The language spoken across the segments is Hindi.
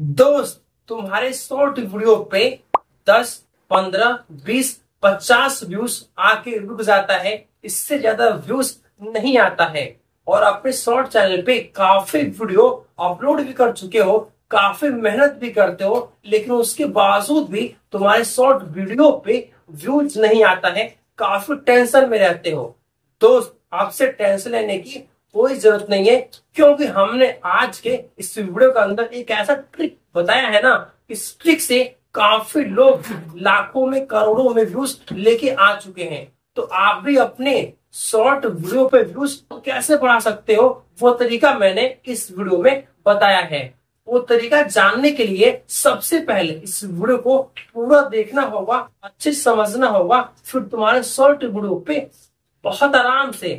दोस्त तुम्हारे शॉर्ट वीडियो पे 10, 15, 20, 50 व्यूज आके रुक जाता है इससे ज्यादा व्यूज नहीं आता है और अपने शॉर्ट चैनल पे काफी वीडियो अपलोड भी कर चुके हो काफी मेहनत भी करते हो लेकिन उसके बावजूद भी तुम्हारे शॉर्ट वीडियो पे व्यूज नहीं आता है काफी टेंशन में रहते हो दोस्त आपसे टेंशन लेने की कोई जरूरत नहीं है क्योंकि हमने आज के इस वीडियो के अंदर एक ऐसा ट्रिक बताया है ना इस ट्रिक से काफी लोग लाखों में करोड़ों में व्यूज लेके आ चुके हैं तो आप भी अपने शॉर्ट वीडियो पे व्यूज कैसे बढ़ा सकते हो वो तरीका मैंने इस वीडियो में बताया है वो तरीका जानने के लिए सबसे पहले इस वीडियो को पूरा देखना होगा अच्छे समझना होगा फिर तुम्हारे शॉर्ट वीडियो पे बहुत आराम से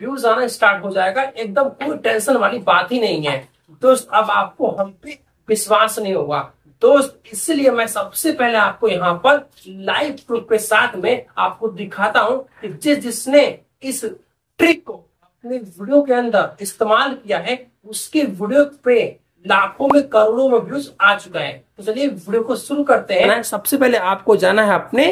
व्यूज आना स्टार्ट हो जाएगा एकदम कोई टेंशन वाली बात ही नहीं है दोस्त अब आपको हम पे विश्वास नहीं होगा दोस्त इसलिए मैं सबसे पहले आपको यहाँ पर लाइव प्रूफ के साथ में आपको दिखाता हूँ जिस जिसने इस ट्रिक को अपने वीडियो के अंदर इस्तेमाल किया है उसके वीडियो पे लाखों में करोड़ों में व्यूज आ चुका है तो चलिए वीडियो को शुरू करते हैं सबसे पहले आपको जाना है अपने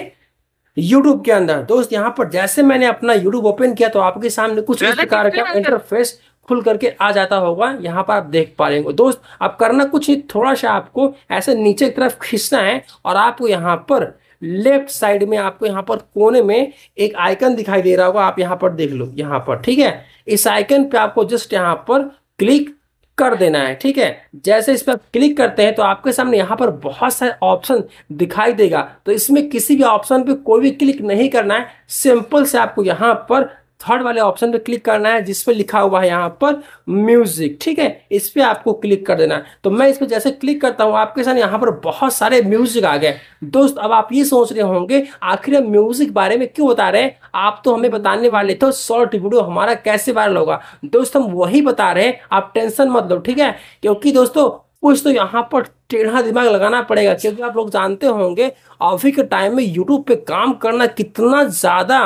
यूट्यूब के अंदर दोस्त यहाँ पर जैसे मैंने अपना यूट्यूब ओपन किया तो आपके सामने कुछ इस प्रकार का इंटरफेस खुल करके आ जाता होगा यहाँ पर आप देख पा रहे हो दोस्त अब करना कुछ ही थोड़ा सा आपको ऐसे नीचे की तरफ खींचना है और आपको यहाँ पर लेफ्ट साइड में आपको यहाँ पर कोने में एक आइकन दिखाई दे रहा होगा आप यहाँ पर देख लो यहाँ पर ठीक है इस आइकन पे आपको जस्ट यहाँ पर क्लिक कर देना है ठीक है जैसे इस पर क्लिक करते हैं तो आपके सामने यहाँ पर बहुत सारे ऑप्शन दिखाई देगा तो इसमें किसी भी ऑप्शन पे कोई भी क्लिक नहीं करना है सिंपल से आपको यहाँ पर थर्ड वाले ऑप्शन पे क्लिक करना है जिसपे लिखा हुआ है यहाँ पर म्यूजिक ठीक है इस पर आपको क्लिक कर देना है तो मैं इस पर जैसे क्लिक करता हूँ आपके साथ यहाँ पर बहुत सारे म्यूजिक आ गए दोस्त अब आप ये सोच रहे होंगे आखिर म्यूजिक बारे में क्यों बता रहे हैं आप तो हमें बताने वाले थे शॉर्ट वीडियो हमारा कैसे वायरल होगा दोस्त हम वही बता रहे हैं आप टेंशन मत लो ठीक है क्योंकि दोस्तों कुछ तो यहाँ पर टेढ़ा दिमाग लगाना पड़ेगा क्योंकि आप लोग जानते होंगे अभी के टाइम में यूट्यूब पे काम करना कितना ज़्यादा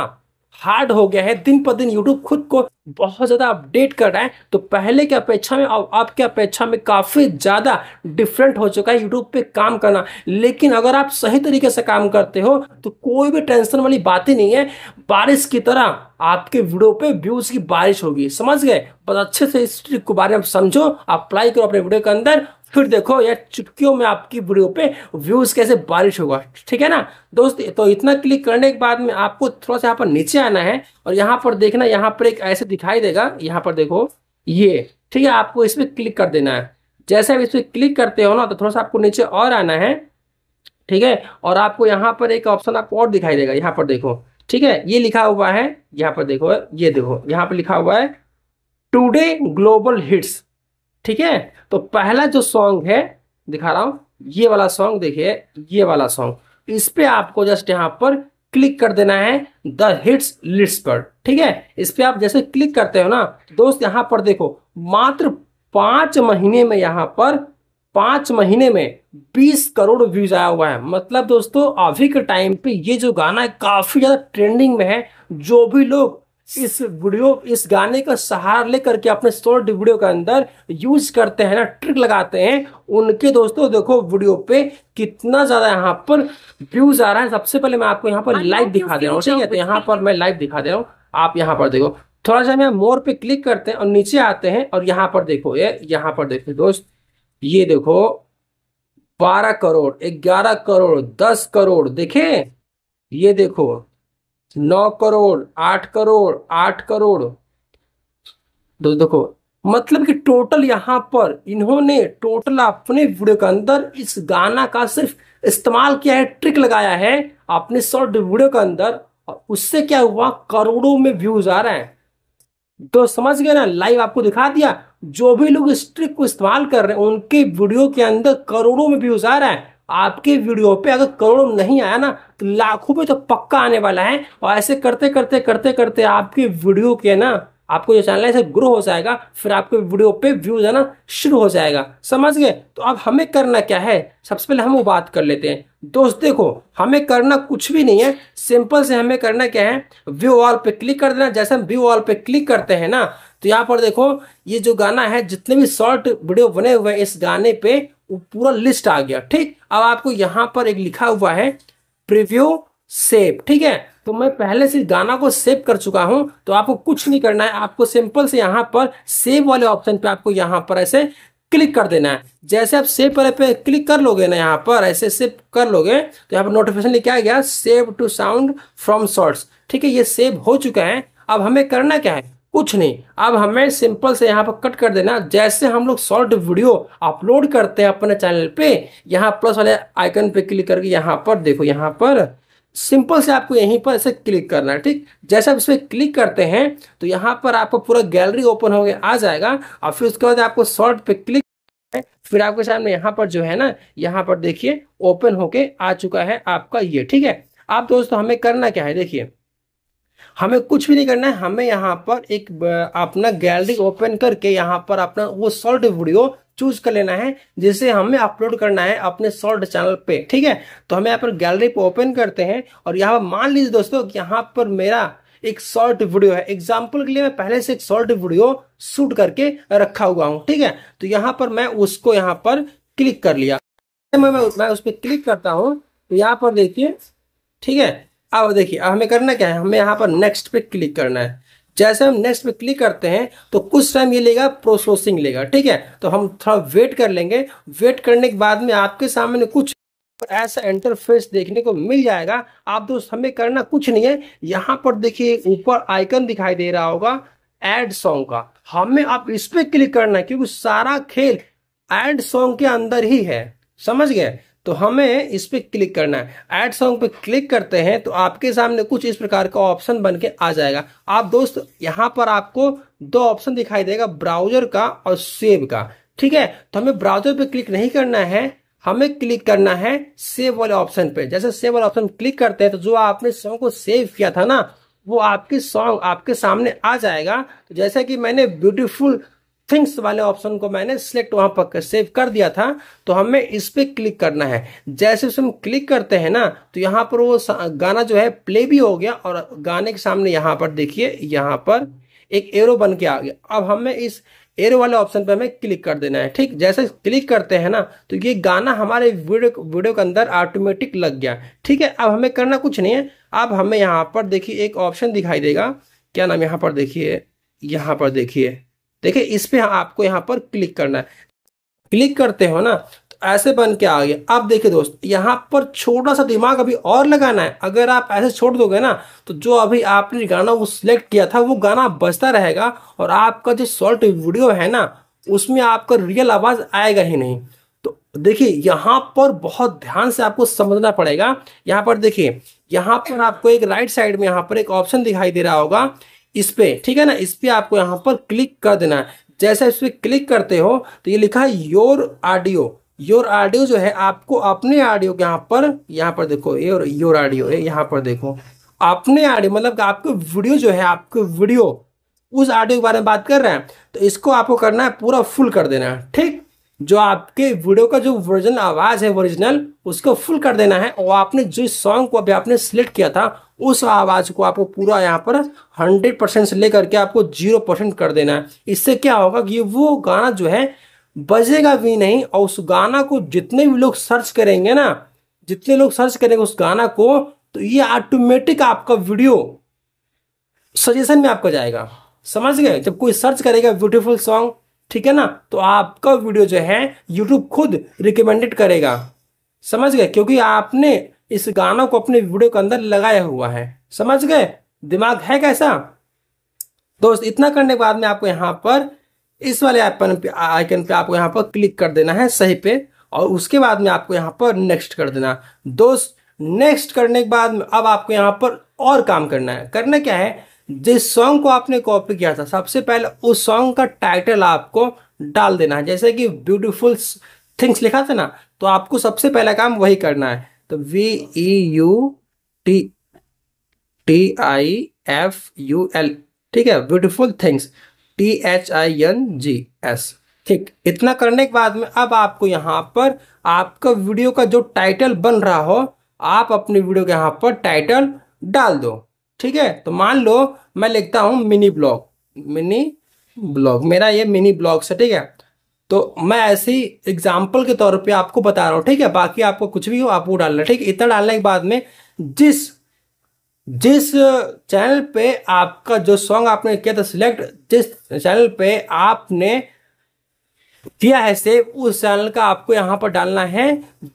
हार्ड हो गया है दिन पर दिन यूट्यूब खुद को बहुत ज़्यादा अपडेट कर रहा है तो पहले की अपेक्षा में और आपके अपेक्षा में काफ़ी ज़्यादा डिफरेंट हो चुका है यूट्यूब पे काम करना लेकिन अगर आप सही तरीके से काम करते हो तो कोई भी टेंशन वाली बात ही नहीं है बारिश की तरह आपके वीडियो पे व्यूज की बारिश होगी समझ गए बस अच्छे से इस ट्रिक के बारे में समझो अप्लाई करो अपने वीडियो के अंदर फिर देखो यार चुटकियों में आपकी वीडियो पे व्यूज कैसे बारिश होगा ठीक है ना दोस्त तो इतना क्लिक करने के बाद में आपको थोड़ा सा यहाँ पर नीचे आना है और यहाँ पर देखना यहाँ पर एक ऐसे दिखाई देगा यहाँ पर देखो ये ठीक है आपको इस पर क्लिक कर देना है जैसे आप इस पर क्लिक करते हो ना तो थोड़ा सा आपको नीचे और आना है ठीक है और आपको यहाँ पर एक ऑप्शन आपको और दिखाई देगा यहाँ पर देखो ठीक है ये लिखा हुआ है यहाँ पर देखो ये देखो यहाँ पर लिखा हुआ है टुडे ग्लोबल हिट्स ठीक है तो पहला जो सॉन्ग है दिखा रहा हूं ये वाला सॉन्ग देखिए ये वाला सॉन्ग इस पे आपको जस्ट यहां पर क्लिक कर देना है द हिट्स लिस्ट पर ठीक है इस पे आप जैसे क्लिक करते हो ना दोस्त यहां पर देखो मात्र पांच महीने में यहां पर पांच महीने में बीस करोड़ व्यूज आया हुआ है मतलब दोस्तों अभी के टाइम पे ये जो गाना है काफी ज्यादा ट्रेंडिंग में है जो भी लोग इस वीडियो इस गाने का सहारा लेकर के अपने शॉर्ट वीडियो के अंदर यूज करते हैं ना ट्रिक लगाते हैं उनके दोस्तों देखो वीडियो पे कितना ज्यादा यहाँ पर व्यूज आ रहा है सबसे पहले मैं आपको यहाँ पर लाइव दिखा दे रहा हूँ ठीक है तो यहाँ पर मैं लाइव दिखा दे रहा हूँ आप यहाँ पर देखो थोड़ा सा मैं मोर पे क्लिक करते हैं और नीचे आते हैं और यहाँ पर देखो ये यहाँ पर देखो दोस्त ये देखो बारह करोड़ ग्यारह करोड़ दस करोड़ देखे ये देखो नौ करोड़ आठ करोड़ आठ करोड़ दोस्तों देखो मतलब कि टोटल यहां पर इन्होंने टोटल अपने वीडियो के अंदर इस गाना का सिर्फ इस्तेमाल किया है ट्रिक लगाया है अपने शॉर्ट वीडियो के अंदर और उससे क्या हुआ करोड़ों में व्यूज आ रहे हैं तो समझ गए ना लाइव आपको दिखा दिया जो भी लोग इस ट्रिक को इस्तेमाल कर रहे हैं उनके वीडियो के अंदर करोड़ों में व्यूज आ रहा है आपके वीडियो पे अगर करोड़ों नहीं आया ना तो लाखों पे तो पक्का आने वाला है और ऐसे करते करते करते करते आपके वीडियो के ना आपको जो चैनल है ऐसे ग्रो हो जाएगा फिर आपके वीडियो पे व्यूज आना शुरू हो जाएगा समझ गए तो अब हमें करना क्या है सबसे पहले हम वो बात कर लेते हैं दोस्त देखो हमें करना कुछ भी नहीं है सिंपल से हमें करना क्या है व्यू वॉल पे क्लिक कर देना जैसे हम व्यू वॉल पे क्लिक करते हैं ना तो यहाँ पर देखो ये जो गाना है जितने भी शॉर्ट वीडियो बने हुए हैं इस गाने पे वो पूरा लिस्ट आ गया ठीक अब आपको यहाँ पर एक लिखा हुआ है प्रिव्यू सेव ठीक है तो मैं पहले से गाना को सेव कर चुका हूं तो आपको कुछ नहीं करना है आपको सिंपल से यहाँ पर सेव वाले ऑप्शन पे आपको यहाँ पर ऐसे क्लिक कर देना है जैसे आप सेव वाले पे क्लिक कर लोगे ना यहाँ पर ऐसे सेव कर लोगे तो यहाँ पर नोटिफिकेशन लिखा गया save to sound from shorts ठीक है ये सेव हो चुका है अब हमें करना क्या है कुछ नहीं अब हमें सिंपल से यहाँ पर कट कर देना जैसे हम लोग शॉर्ट वीडियो अपलोड करते हैं अपने चैनल पे यहाँ प्लस वाले आइकन पे क्लिक करके यहाँ पर देखो यहाँ पर सिंपल से आपको यहीं पर ऐसे क्लिक करना है ठीक जैसे आप इस पर क्लिक करते हैं तो यहाँ पर आपको पूरा गैलरी ओपन होकर आ जाएगा और फिर उसके बाद आपको शॉर्ट पे क्लिक फिर आपके सामने यहाँ पर जो है ना यहाँ पर देखिए ओपन होके आ चुका है आपका ये ठीक है आप दोस्तों हमें करना क्या है देखिए हमें कुछ भी नहीं करना है हमें यहाँ पर एक अपना गैलरी ओपन करके यहाँ पर अपना वो शॉर्ट वीडियो चूज कर लेना है जिसे हमें अपलोड करना है अपने शॉर्ट चैनल पे ठीक है तो हमें यहाँ पर गैलरी पे ओपन करते हैं और यहाँ पर मान लीजिए दोस्तों कि यहाँ पर मेरा एक शॉर्ट वीडियो है एग्जाम्पल के लिए मैं पहले से एक शॉर्ट वीडियो शूट करके रखा हुआ हूँ ठीक है तो यहाँ पर मैं उसको यहाँ पर क्लिक कर लिया मैं मैं उस पर क्लिक करता हूँ तो यहाँ पर देखिए ठीक है अब देखिए अब हमें करना क्या है हमें यहाँ पर नेक्स्ट पे क्लिक करना है जैसे हम नेक्स्ट पे क्लिक करते हैं तो कुछ टाइम ये लेगा प्रोसेसिंग लेगा ठीक है तो हम थोड़ा वेट कर लेंगे वेट करने के बाद में आपके सामने कुछ ऐसा इंटरफेस देखने को मिल जाएगा आप दोस्त हमें करना कुछ नहीं है यहाँ पर देखिए ऊपर आइकन दिखाई दे रहा होगा एड सॉन्ग का हमें आप इस पर क्लिक करना है क्योंकि सारा खेल एड सॉन्ग के अंदर ही है समझ गए तो हमें इस पर क्लिक करना है एड सॉन्ग पे क्लिक करते हैं तो आपके सामने कुछ इस प्रकार का ऑप्शन बन के आ जाएगा आप दोस्त यहाँ पर आपको दो ऑप्शन दिखाई देगा ब्राउजर का और सेव का ठीक है तो हमें ब्राउजर पे क्लिक नहीं करना है हमें क्लिक करना है सेव वाले ऑप्शन पे जैसे सेव वाले ऑप्शन क्लिक करते हैं तो जो आपने सॉन्ग को सेव किया था ना वो आपके सॉन्ग आपके सामने आ जाएगा तो जैसा कि मैंने ब्यूटीफुल थिंग्स वाले ऑप्शन को मैंने सिलेक्ट वहां पर सेव कर दिया था तो हमें इस पर क्लिक करना है जैसे हम क्लिक करते हैं ना तो यहाँ पर वो गाना जो है प्ले भी हो गया और गाने के सामने यहाँ पर देखिए यहाँ पर एक एरो बन के आ गया अब हमें इस एरो वाले ऑप्शन पर हमें क्लिक कर देना है ठीक जैसे क्लिक करते हैं ना तो ये गाना हमारे वीडियो वीडियो के अंदर ऑटोमेटिक लग गया ठीक है अब हमें करना कुछ नहीं है अब हमें यहाँ पर देखिए एक ऑप्शन दिखाई देगा क्या नाम यहाँ पर देखिए यहाँ पर देखिए देखिए इस पर आपको यहाँ पर क्लिक करना है क्लिक करते हो ना तो ऐसे बन के आ गया अब देखिए दोस्त यहाँ पर छोटा सा दिमाग अभी और लगाना है अगर आप ऐसे छोड़ दोगे ना तो जो अभी आपने गाना वो सिलेक्ट किया था वो गाना बजता रहेगा और आपका जो शॉर्ट वीडियो है ना उसमें आपका रियल आवाज़ आएगा ही नहीं तो देखिए यहाँ पर बहुत ध्यान से आपको समझना पड़ेगा यहाँ पर देखिए यहाँ पर आपको एक राइट साइड में यहाँ पर एक ऑप्शन दिखाई दे रहा होगा इस पर ठीक है ना इस पर आपको यहाँ पर क्लिक कर देना है जैसे इस पर क्लिक करते हो तो ये लिखा है योर ऑडियो योर ऑडियो जो है आपको अपने ऑडियो के यहाँ पर यहाँ पर देखो ये और योर ऑडियो है यहाँ पर देखो अपने ऑडियो मतलब आपके वीडियो जो है आपके वीडियो उस ऑडियो के बारे में बात कर रहे हैं तो इसको आपको करना है पूरा फुल कर देना है ठीक जो आपके वीडियो का जो वर्जन आवाज़ है ओरिजिनल उसको फुल कर देना है और आपने जो सॉन्ग को अभी आपने सिलेक्ट किया था उस आवाज को आपको पूरा यहाँ पर हंड्रेड परसेंट से लेकर के आपको जीरो परसेंट कर देना है इससे क्या होगा कि वो गाना जो है बजेगा भी नहीं और उस गाना को जितने भी लोग सर्च करेंगे ना जितने लोग सर्च करेंगे उस गाना को तो ये ऑटोमेटिक आपका वीडियो सजेशन में आपका जाएगा समझ गए जब कोई सर्च करेगा ब्यूटीफुल सॉन्ग ठीक है ना तो आपका वीडियो जो है यूट्यूब खुद रिकमेंडेड करेगा समझ गए क्योंकि आपने इस गाना को अपने वीडियो के अंदर लगाया हुआ है समझ गए दिमाग है कैसा दोस्त इतना करने के बाद में आपको यहाँ पर इस वाले आइकन पे आइकन पे आपको यहाँ पर क्लिक कर देना है सही पे और उसके बाद में आपको यहाँ पर नेक्स्ट कर देना दोस्त नेक्स्ट करने के बाद में अब आपको यहाँ पर और काम करना है करना क्या है जिस सॉन्ग को आपने कॉपी किया था सबसे पहले उस सॉन्ग का टाइटल आपको डाल देना है जैसे कि ब्यूटीफुल थिंग्स लिखा था ना तो आपको सबसे पहला काम वही करना है तो V E U T T I F U L ठीक है beautiful things T H I N G S ठीक इतना करने के बाद में अब आपको यहाँ पर आपका वीडियो का जो टाइटल बन रहा हो आप अपने वीडियो के यहाँ पर टाइटल डाल दो ठीक है तो मान लो मैं लिखता हूँ मिनी ब्लॉग मिनी ब्लॉग मेरा ये मिनी ब्लॉग है ठीक है तो मैं ऐसे ही एग्जाम्पल के तौर पे आपको बता रहा हूँ ठीक है बाकी आपको कुछ भी हो आप वो डालना ठीक है इतना डालने के बाद में जिस जिस चैनल पे आपका जो सॉन्ग आपने किया था सिलेक्ट जिस चैनल पे आपने किया है सेव उस चैनल का आपको यहाँ पर डालना है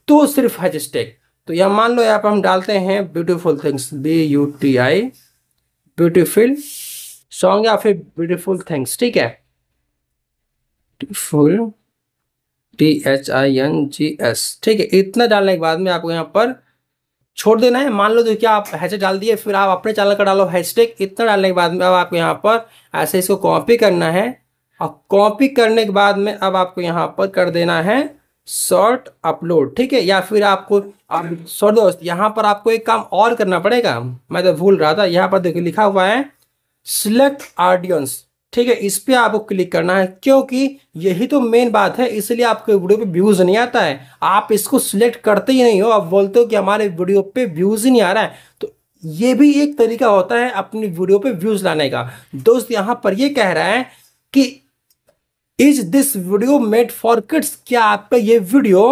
तो सिर्फ हजस्टेक तो यह मान लो यहाँ पर हम डालते हैं beautiful things B U T I beautiful song या फिर ब्यूटीफुल थिंग्स ठीक है beautiful T H I N G S ठीक है इतना डालने के बाद में आपको यहाँ पर छोड़ देना है मान लो जो क्या आप हैशटैग डाल दिए फिर आप अपने चैनल का डालो हैशटैग इतना डालने के बाद में अब आपको यहाँ पर ऐसे इसको कॉपी करना है और कॉपी करने के बाद में अब आपको यहाँ पर कर देना है शॉर्ट अपलोड ठीक है या फिर आपको सॉरी दोस्त यहाँ पर आपको एक काम और करना पड़ेगा मैं तो भूल रहा था यहाँ पर देखिए लिखा हुआ है सिलेक्ट ऑडियंस ठीक है इस पर आपको क्लिक करना है क्योंकि यही तो मेन बात है इसलिए आपके वीडियो पे व्यूज़ नहीं आता है आप इसको सिलेक्ट करते ही नहीं हो आप बोलते हो कि हमारे वीडियो पे व्यूज़ ही नहीं आ रहा है तो ये भी एक तरीका होता है अपनी वीडियो पे व्यूज़ लाने का दोस्त यहां पर ये कह रहा है कि is this video made for kids क्या आपका ये वीडियो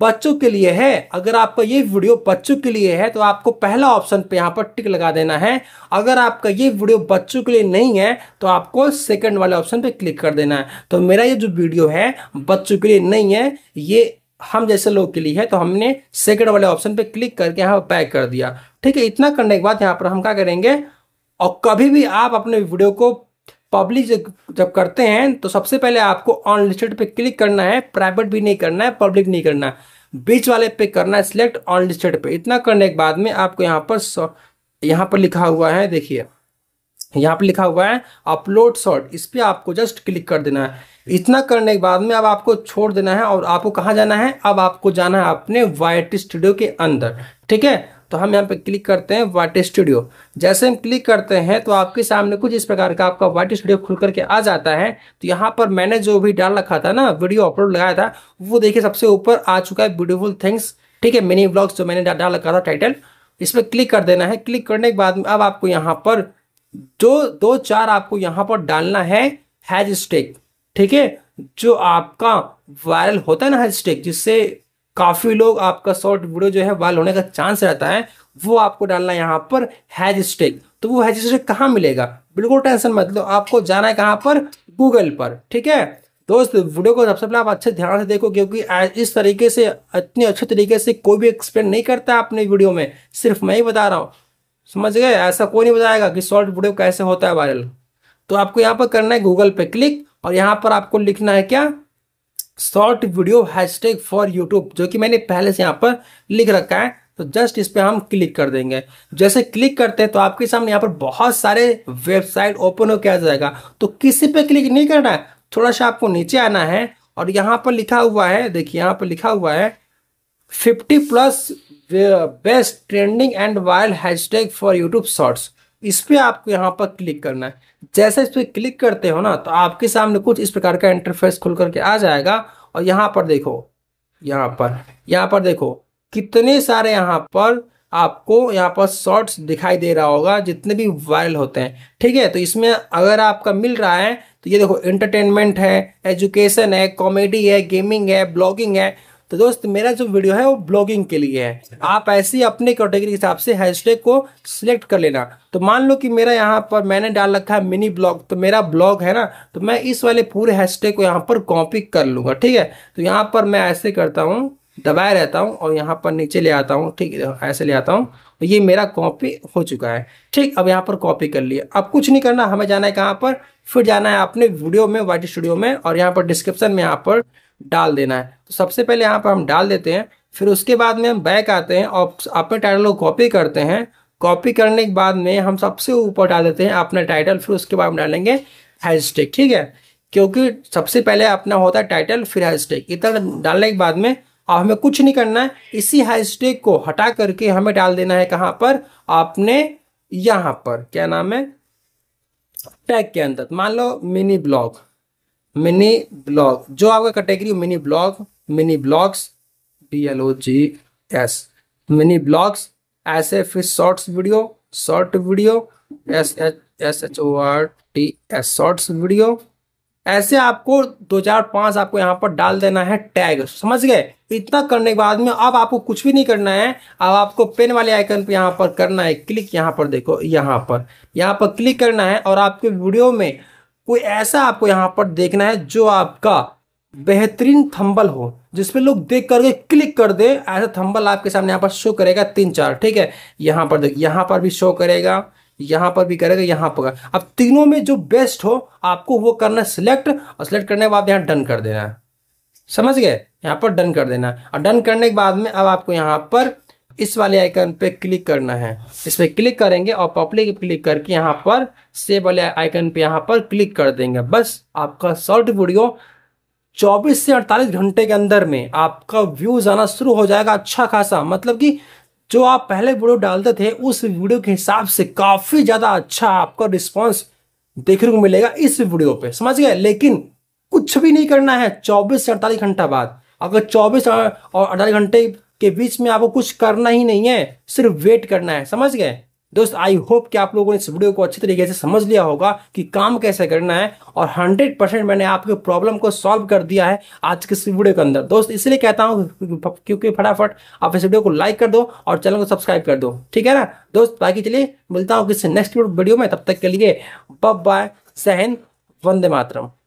बच्चों के लिए है अगर आपका ये वीडियो बच्चों के लिए है तो आपको पहला ऑप्शन पे यहाँ पर टिक लगा देना है अगर आपका ये वीडियो बच्चों के लिए नहीं है तो आपको सेकंड वाले ऑप्शन पे क्लिक कर देना है तो मेरा ये जो वीडियो है बच्चों के लिए नहीं है ये हम जैसे लोग के लिए है तो हमने सेकंड वाले ऑप्शन पे क्लिक करके यहाँ पर पैक कर दिया ठीक है इतना करने के बाद यहाँ पर हम क्या करेंगे और कभी भी आप अपने वीडियो को पब्लिक जब करते हैं तो सबसे पहले आपको अनलिस्टेड पे क्लिक करना है प्राइवेट भी नहीं करना है पब्लिक नहीं करना है बीच वाले पे करना है सिलेक्ट अनलिस्टेड पे इतना करने के बाद में आपको यहाँ पर यहाँ पर लिखा हुआ है देखिए यहाँ पर लिखा हुआ है अपलोड शॉर्ट इस पर आपको जस्ट क्लिक कर देना है इतना करने के बाद में अब आपको छोड़ देना है और आपको कहाँ जाना है अब आपको जाना है अपने वाइट स्टूडियो के अंदर ठीक है तो हम यहाँ पे क्लिक करते हैं वाट स्टूडियो जैसे हम क्लिक करते हैं तो आपके सामने कुछ इस प्रकार का आपका वाट स्टूडियो खुल करके आ जाता है तो यहाँ पर मैंने जो भी डाल रखा था ना वीडियो अपलोड लगाया था वो देखिए सबसे ऊपर आ चुका है ब्यूटीफुल थिंग्स ठीक है मिनी ब्लॉग्स जो मैंने डाल रखा था टाइटल इस पर क्लिक कर देना है क्लिक करने के बाद अब आपको यहाँ पर दो दो चार आपको यहाँ पर डालना है हैज स्टेक ठीक है जो आपका वायरल होता है ना हैज स्टेक जिससे काफ़ी लोग आपका शॉर्ट वीडियो जो है वायरल होने का चांस रहता है वो आपको डालना है यहाँ पर हैज स्टेक तो वो हैज स्टेक कहाँ मिलेगा बिल्कुल टेंशन मत लो आपको जाना है कहाँ पर गूगल पर ठीक है दोस्त वीडियो को सबसे पहले आप अच्छे ध्यान से देखो क्योंकि इस तरीके से इतने अच्छे तरीके से कोई भी एक्सप्लेन नहीं करता अपने वीडियो में सिर्फ मैं ही बता रहा हूँ समझ गए ऐसा कोई नहीं बताएगा कि शॉर्ट वीडियो कैसे होता है वायरल तो आपको यहाँ पर करना है गूगल पे क्लिक और यहाँ पर आपको लिखना है क्या short video hashtag for YouTube जो कि मैंने पहले से यहाँ पर लिख रखा है तो जस्ट इस पर हम क्लिक कर देंगे जैसे क्लिक करते हैं तो आपके सामने यहाँ पर बहुत सारे वेबसाइट ओपन हो किया जाएगा तो किसी पे क्लिक नहीं करना है थोड़ा सा आपको नीचे आना है और यहाँ पर लिखा हुआ है देखिए यहाँ पर लिखा हुआ है fifty plus best trending and viral hashtag for YouTube shorts इस पर आपको यहाँ पर क्लिक करना है जैसे इस पर क्लिक करते हो ना तो आपके सामने कुछ इस प्रकार का इंटरफेस खुल करके आ जाएगा और यहाँ पर देखो यहाँ पर यहाँ पर देखो कितने सारे यहाँ पर आपको यहाँ पर शॉर्ट्स दिखाई दे रहा होगा जितने भी वायरल होते हैं ठीक है तो इसमें अगर आपका मिल रहा है तो ये देखो एंटरटेनमेंट है एजुकेशन है कॉमेडी है गेमिंग है ब्लॉगिंग है तो दोस्त मेरा जो वीडियो है वो ब्लॉगिंग के लिए है आप ऐसी अपने कैटेगरी के हिसाब से हैशटैग को सिलेक्ट कर लेना तो मान लो कि मेरा यहाँ पर मैंने डाल रखा है मिनी ब्लॉग तो मेरा ब्लॉग है ना तो मैं इस वाले पूरे हैशटैग को यहाँ पर कॉपी कर लूंगा ठीक है तो यहाँ पर मैं ऐसे करता हूँ दबाए रहता हूँ और यहाँ पर नीचे ले आता हूँ ठीक है ऐसे ले आता हूँ तो ये मेरा कॉपी हो चुका है ठीक अब यहाँ पर कॉपी कर लिए अब कुछ नहीं करना हमें जाना है कहाँ पर फिर जाना है अपने वीडियो में वाइट स्टूडियो में और यहाँ पर डिस्क्रिप्शन में यहाँ पर डाल देना है सबसे पहले यहाँ पर हम डाल देते हैं फिर उसके बाद में हम बैक आते हैं और अपने टाइटल को कॉपी करते हैं कॉपी करने के बाद में हम सबसे ऊपर डाल देते हैं अपना टाइटल फिर उसके बाद हम डालेंगे हैशटैग ठीक है क्योंकि सबसे पहले अपना होता है टाइटल फिर हैशटैग इतना डालने के बाद में अब हमें कुछ नहीं करना है इसी हैशटैग को हटा करके हमें डाल देना है कहाँ पर आपने यहाँ पर क्या नाम है टैग के अंदर मान लो मिनी ब्लॉग मिनी ब्लॉग जो आपका category mini blog mini blogs B L O G S mini blogs ऐसे फिर shorts video short video S H S H O R T S shorts video ऐसे आपको 2005 आपको यहाँ पर डाल देना है टैग समझ गए इतना करने के बाद में अब आपको कुछ भी नहीं करना है अब आपको पेन वाले आइकन पे यहाँ पर करना है क्लिक यहाँ पर देखो यहाँ पर यहाँ पर क्लिक करना है और आपके वीडियो में कोई ऐसा आपको यहाँ पर देखना है जो आपका बेहतरीन थंबल हो जिसपे लोग देख करके क्लिक कर दे ऐसा थंबल आपके सामने यहाँ पर शो करेगा तीन चार ठीक है यहाँ पर देख यहाँ पर भी शो करेगा यहाँ पर भी करेगा यहाँ पर अब तीनों में जो बेस्ट हो आपको वो करना सिलेक्ट और सिलेक्ट करने के बाद यहाँ डन कर देना है समझ गए यहाँ पर डन कर देना और डन करने के बाद में अब आपको यहाँ पर इस वाले आइकन पे क्लिक करना है इस पर क्लिक करेंगे और पब्लिक क्लिक करके यहाँ पर सेव वाले आइकन पे यहाँ पर क्लिक कर देंगे बस आपका शॉर्ट वीडियो 24 से 48 घंटे के अंदर में आपका व्यूज आना शुरू हो जाएगा अच्छा खासा मतलब कि जो आप पहले वीडियो डालते थे उस वीडियो के हिसाब से काफी ज्यादा अच्छा आपका रिस्पॉन्स देखने को मिलेगा इस वीडियो पे समझ गए लेकिन कुछ भी नहीं करना है 24 से 48 घंटा बाद अगर 24 और 48 घंटे के बीच में आपको कुछ करना ही नहीं है सिर्फ वेट करना है समझ गए दोस्त आई होप कि आप लोगों ने इस वीडियो को अच्छी तरीके से समझ लिया होगा कि काम कैसे करना है और 100 परसेंट मैंने आपके प्रॉब्लम को सॉल्व कर दिया है आज के इस वीडियो के अंदर दोस्त इसलिए कहता हूँ क्योंकि फटाफट आप इस वीडियो को लाइक कर दो और चैनल को सब्सक्राइब कर दो ठीक है ना दोस्त बाकी चलिए मिलता हूँ किसी नेक्स्ट वीडियो में तब तक के लिए बब बाय सहन वंदे मातरम